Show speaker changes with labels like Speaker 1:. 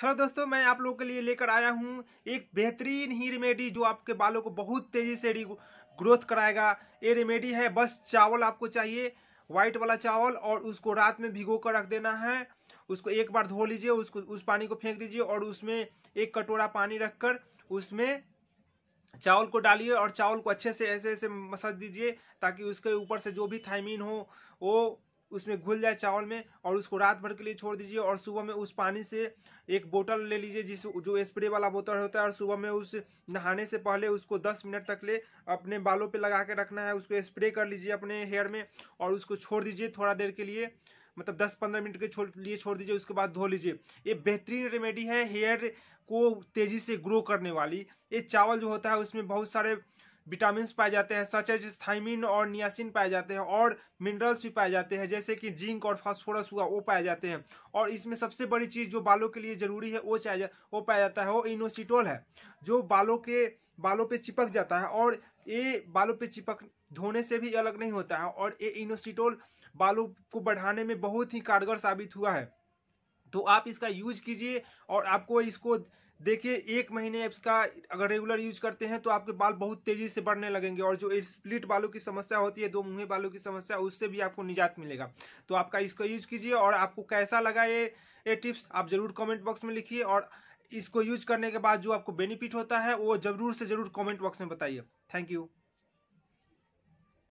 Speaker 1: hello दोस्तों मैं आप लोगों के लिए लेकर आया हूँ एक बेहतरीन ही रेमेडी जो आपके बालों को बहुत तेज़ी से ग्रोथ कराएगा ये रेमेडी है बस चावल आपको चाहिए व्हाइट वाला चावल और उसको रात में भिगो कर रख देना है उसको एक बार धो लीजिए उसको उस पानी को फेंक दीजिए और उसमें एक कटोरा पानी रख कर उसमें चावल को डालिए और चावल को अच्छे से ऐसे ऐसे मसाज दीजिए ताकि उसके ऊपर से जो भी थाइमिन हो वो उसमें घुल जाए चावल में और उसको रात भर के लिए छोड़ दीजिए और सुबह में उस पानी से एक बोतल ले लीजिए जिस जो स्प्रे वाला बोतल होता है और सुबह में उस नहाने से पहले उसको 10 मिनट तक ले अपने बालों पे लगा के रखना है उसको स्प्रे कर लीजिए अपने हेयर में और उसको छोड़ दीजिए थोड़ा देर के लिए मतलब 10-15 मिनट के छोड़ लिए छोड़ दीजिए उसके बाद धो लीजिए ये बेहतरीन रेमेडी है हेयर को तेज़ी से ग्रो करने वाली ये चावल जो होता है उसमें बहुत सारे विटामिन पाए जाते हैं सचेज थाइमिन और नियासिन पाए जाते हैं और मिनरल्स भी पाए जाते हैं जैसे कि जिंक और फास्फोरस हुआ वो पाए जाते हैं और इसमें सबसे बड़ी चीज़ जो बालों के लिए ज़रूरी है वो चाहे वो पाया जाता है वो इनोसिटोल है जो बालों के बालों पे चिपक जाता है और ये बालों पे चिपक धोने से भी अलग नहीं होता है और ये इनोसिटोल बालों को बढ़ाने में बहुत ही कारगर साबित हुआ है तो आप इसका यूज कीजिए और आपको इसको देखिए एक महीने इसका अगर रेगुलर यूज करते हैं तो आपके बाल बहुत तेजी से बढ़ने लगेंगे और जो स्प्लिट बालों की समस्या होती है दो मुँहे बालों की समस्या उससे भी आपको निजात मिलेगा तो आपका इसको यूज कीजिए और आपको कैसा लगा ये ये टिप्स आप जरूर कमेंट बॉक्स में लिखिए और इसको यूज करने के बाद जो आपको बेनिफिट होता है वो जरूर से जरूर कॉमेंट बॉक्स में बताइए थैंक यू